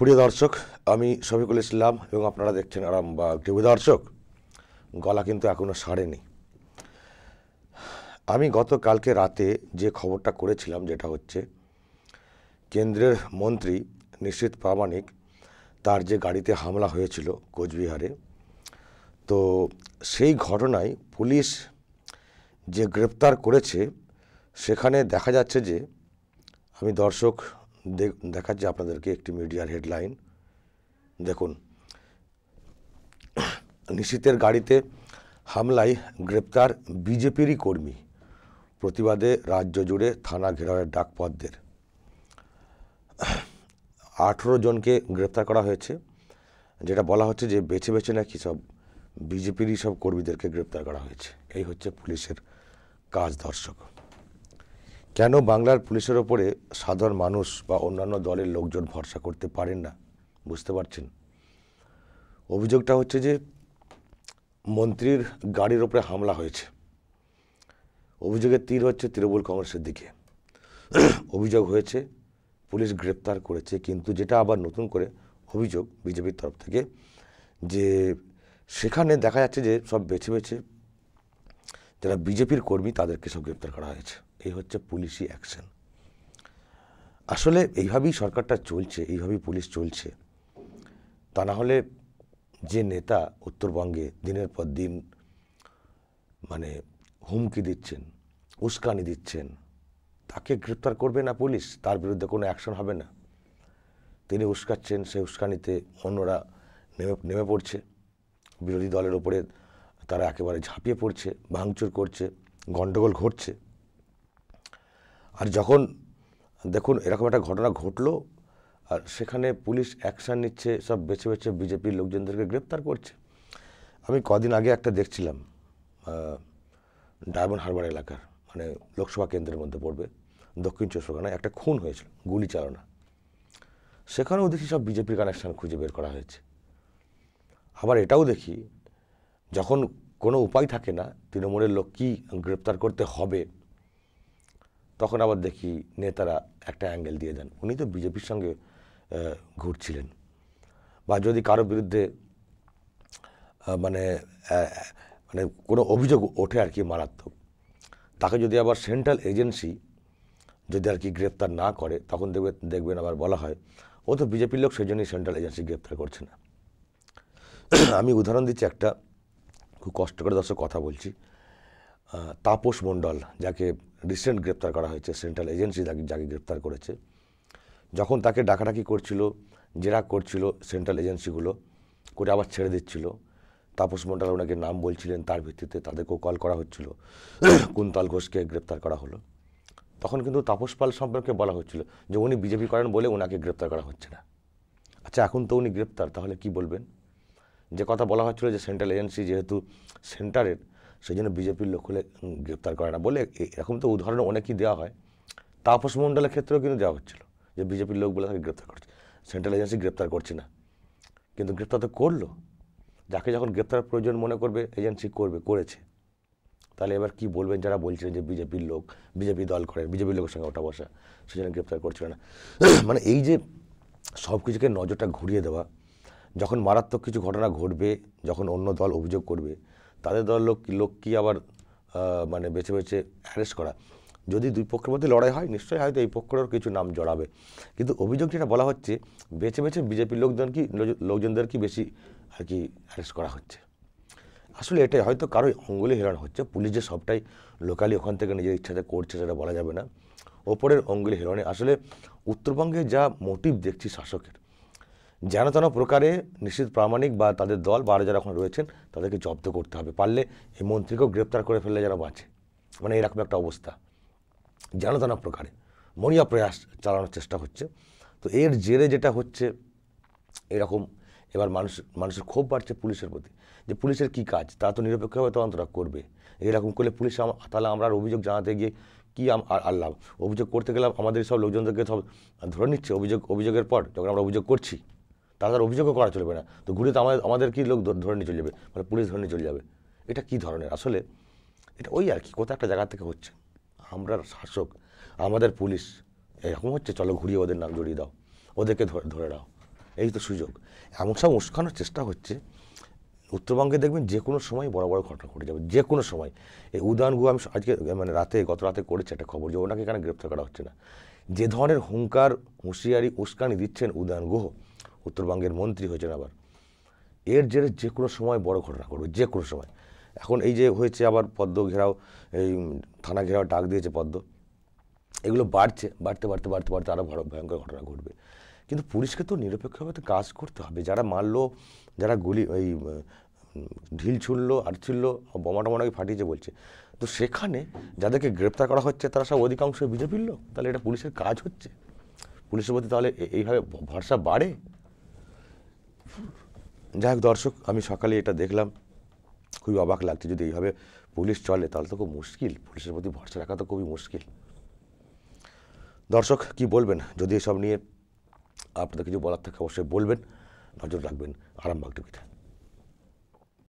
প্রিয় দর্শক আমি শফিকুল ইসলাম এবং আপনারা দেখছেন আরামবাগ টিভি দর্শক গলা কিন্তু এখনও সারেনি আমি গতকালকে রাতে যে খবরটা করেছিলাম যেটা হচ্ছে কেন্দ্রের মন্ত্রী নিশ্চিত প্রামাণিক তার যে গাড়িতে হামলা হয়েছিল কোচবিহারে তো সেই ঘটনায় পুলিশ যে গ্রেপ্তার করেছে সেখানে দেখা যাচ্ছে যে আমি দর্শক দেখাচ্ছি আপনাদেরকে একটি মিডিয়ার হেডলাইন দেখুন নিশীতের গাড়িতে হামলায় গ্রেপ্তার বিজেপিরই কর্মী প্রতিবাদে রাজ্য জুড়ে থানা ঘেরাওয়ের ডাকপদদের আঠেরো জনকে গ্রেপ্তার করা হয়েছে যেটা বলা হচ্ছে যে বেছে বেছে নাকি সব বিজেপিরই সব কর্মীদেরকে গ্রেপ্তার করা হয়েছে এই হচ্ছে পুলিশের কাজ দর্শক কেন বাংলার পুলিশের ওপরে সাধারণ মানুষ বা অন্যান্য দলের লোকজন ভরসা করতে পারেন না বুঝতে পারছেন অভিযোগটা হচ্ছে যে মন্ত্রীর গাড়ির ওপরে হামলা হয়েছে অভিযোগের তীর হচ্ছে তৃণমূল কংগ্রেসের দিকে অভিযোগ হয়েছে পুলিশ গ্রেপ্তার করেছে কিন্তু যেটা আবার নতুন করে অভিযোগ বিজেপির তরফ থেকে যে সেখানে দেখা যাচ্ছে যে সব বেছে বেছে যারা বিজেপির কর্মী তাদেরকে সব গ্রেপ্তার করা হয়েছে এই হচ্ছে পুলিশি অ্যাকশন আসলে এইভাবেই সরকারটা চলছে এইভাবেই পুলিশ চলছে তা না হলে যে নেতা উত্তরবঙ্গে দিনের পর দিন মানে হুমকি দিচ্ছেন উস্কানি দিচ্ছেন তাকে গ্রেপ্তার করবে না পুলিশ তার বিরুদ্ধে কোনো অ্যাকশন হবে না তিনি উস্কাচ্ছেন সেই উস্কানিতে অন্যরা নেমে নেমে পড়ছে বিরোধী দলের ওপরে তারা একেবারে ঝাঁপিয়ে পড়ছে ভাঙচুর করছে গণ্ডগোল ঘটছে আর যখন দেখুন এরকম একটা ঘটনা ঘটলো আর সেখানে পুলিশ অ্যাকশান নিচ্ছে সব বেছে বেছে বিজেপির লোকজনদেরকে গ্রেপ্তার করছে আমি কদিন আগে একটা দেখছিলাম ডায়মন্ড হারবার এলাকার মানে লোকসভা কেন্দ্রের মধ্যে পড়বে দক্ষিণ চব্বিশ পরগনায় একটা খুন হয়েছিল গুলি চালনা সেখানেও দেখি সব বিজেপির কানেকশান খুঁজে বের করা হয়েছে আবার এটাও দেখি যখন কোনো উপায় থাকে না তৃণমূলের লোক কী গ্রেপ্তার করতে হবে তখন আবার দেখি নেতারা একটা অ্যাঙ্গেল দিয়ে দেন উনি তো বিজেপির সঙ্গে ঘুরছিলেন বা যদি কারোর বিরুদ্ধে মানে মানে কোনো অভিযোগ ওঠে আর কি মারাত্মক তাকে যদি আবার সেন্ট্রাল এজেন্সি যদি আর কি গ্রেপ্তার না করে তখন দেখবে দেখবেন আবার বলা হয় ও তো বিজেপির লোক সেই জন্যই সেন্ট্রাল এজেন্সি গ্রেপ্তার করছে না আমি উদাহরণ দিচ্ছি একটা খুব কষ্ট করে দর্শক কথা বলছি তাপস মণ্ডল যাকে রিসেন্ট গ্রেপ্তার করা হয়েছে সেন্ট্রাল এজেন্সি তাকে যাকে গ্রেপ্তার করেছে যখন তাকে ডাকাডাকি করছিল জেরা করছিল সেন্ট্রাল এজেন্সিগুলো করে আবার ছেড়ে দিচ্ছিল তাপস মণ্ডল ওনাকে নাম বলছিলেন তার ভিত্তিতে তাদেরকেও কল করা হচ্ছিল কুন্তল ঘোষকে গ্রেপ্তার করা হলো তখন কিন্তু তাপস পাল সম্পর্কে বলা হচ্ছিল যে উনি বিজেপি করেন বলে ওনাকে গ্রেপ্তার করা হচ্ছে না আচ্ছা এখন তো উনি গ্রেপ্তার তাহলে কি বলবেন যে কথা বলা হচ্ছিল যে সেন্ট্রাল এজেন্সি যেহেতু সেন্টারের সেই জন্য বিজেপির লোক হলে গ্রেপ্তার করে না বলে এরকম তো উদাহরণ অনেকই দেওয়া হয় তাপস মণ্ডলের ক্ষেত্রেও কিন্তু দেওয়া হচ্ছিল যে বিজেপির লোক বলে তাকে গ্রেপ্তার করছে সেন্ট্রাল এজেন্সি গ্রেপ্তার করছে না কিন্তু গ্রেপ্তার তো করলো যাকে যখন গ্রেপ্তার প্রয়োজন মনে করবে এজেন্সি করবে করেছে তাহলে এবার কি বলবেন যারা বলছিলেন যে বিজেপির লোক বিজেপি দল করে বিজেপির লোকের সঙ্গে ওঠা বসা জন্য গ্রেপ্তার করছিল না মানে এই যে সব কিছুকে নজরটা ঘুরিয়ে দেওয়া যখন মারাত্মক কিছু ঘটনা ঘটবে যখন অন্য দল অভিযোগ করবে তাদের দল লোক লোক কি আবার মানে বেছে বেছে অ্যারেস্ট করা যদি দুই পক্ষের মধ্যে লড়াই হয় নিশ্চয়ই হয়তো এই পক্ষেরও কিছু নাম জড়াবে কিন্তু অভিযোগ যেটা বলা হচ্ছে বেছে বেছে বিজেপির লোকজন কি লোকজনদের কি বেশি আর কি অ্যারেস্ট করা হচ্ছে আসলে এটাই হয়তো কারোই অঙ্গলি হেলানো হচ্ছে পুলিশ যে সবটাই লোকালি ওখান থেকে নিজের ইচ্ছাতে করছে সেটা বলা যাবে না ওপরের অঙ্গলি হেলানে আসলে উত্তরবঙ্গে যা মোটিভ দেখছি শাসকের যেন তেন প্রকারে নিশ্চিত প্রামাণিক বা তাদের দল বা আরও যারা এখন রয়েছেন তাদেরকে জব্দ করতে হবে পারলে এই মন্ত্রীকেও গ্রেপ্তার করে ফেললে যারা বাঁচে মানে এরকম একটা অবস্থা যেন তেন প্রকারে মরিয়া প্রয়াস চালানোর চেষ্টা হচ্ছে তো এর জেরে যেটা হচ্ছে এরকম এবার মানুষ মানুষের ক্ষোভ বাড়ছে পুলিশের প্রতি যে পুলিশের কি কাজ তা তো নিরপেক্ষভাবে তদন্তটা করবে এরকম করলে পুলিশ তাহলে আমরা আর অভিযোগ জানাতে গিয়ে কী আর আল্লাহ অভিযোগ করতে গেলাম আমাদের সব লোকজনদেরকে সব ধরে নিচ্ছে অভিযোগ অভিযোগের পর যখন আমরা অভিযোগ করছি তাদের অভিযোগও করা চলবে না তো ঘুরে তো আমাদের আমাদের কি লোক ধরে নিয়ে চলে যাবে মানে পুলিশ ধরে নিয়ে চলে যাবে এটা কি ধরনের আসলে এটা ওই আর কি কোথাও একটা জায়গা থেকে হচ্ছে আমরা শাসক আমাদের পুলিশ এরকম হচ্ছে চলো ঘুরিয়ে ওদের নাম জড়িয়ে দাও ওদেরকে ধরে ধরে দাও এই তো সুযোগ এমন সব উস্কানোর চেষ্টা হচ্ছে উত্তরবঙ্গে দেখবেন যে কোনো সময় বড় বড় ঘটনা ঘটে যাবে যে কোনো সময় এই উদয়ন গুহ আমি আজকে মানে রাতে গত রাতে করেছে একটা খবর যে ওনাকে কেন গ্রেপ্তার করা হচ্ছে না যে ধরনের হুঙ্কার হুঁশিয়ারি উস্কানি দিচ্ছেন উদয়ন গুহ উত্তরবঙ্গের মন্ত্রী হয়েছেন আবার এর জেরে যে কোনো সময় বড় ঘটনা ঘটবে যে কোনো সময় এখন এই যে হয়েছে আবার পদ্ম ঘেরাও এই থানা ঘেরাও ডাক দিয়েছে পদ্ম এগুলো বাড়ছে বাড়তে বাড়তে বাড়তে বাড়তে আরও বড় ভয়ঙ্কর ঘটনা ঘটবে কিন্তু পুলিশকে তো নিরপেক্ষভাবে তো কাজ করতে হবে যারা মারলো যারা গুলি ওই ঢিল ছুড়লো আর ছুড়লো বোমা টমাটাকে ফাটিয়েছে বলছে তো সেখানে যাদেরকে গ্রেপ্তার করা হচ্ছে তারা সব অধিকাংশ বিজেপির লোক তাহলে এটা পুলিশের কাজ হচ্ছে পুলিশের প্রতি তাহলে এইভাবে ভরসা বাড়ে যাই হোক দর্শক আমি সকালে এটা দেখলাম খুবই অবাক লাগছে যদি এইভাবে পুলিশ চলে তাহলে তো খুব মুশকিল পুলিশের প্রতি ভরসা রাখা তো খুবই মুশকিল দর্শক কি বলবেন যদি এসব নিয়ে আপনাদের কিছু বলার থাকে অবশ্যই বলবেন নজর রাখবেন আরামবাগ টিভিতে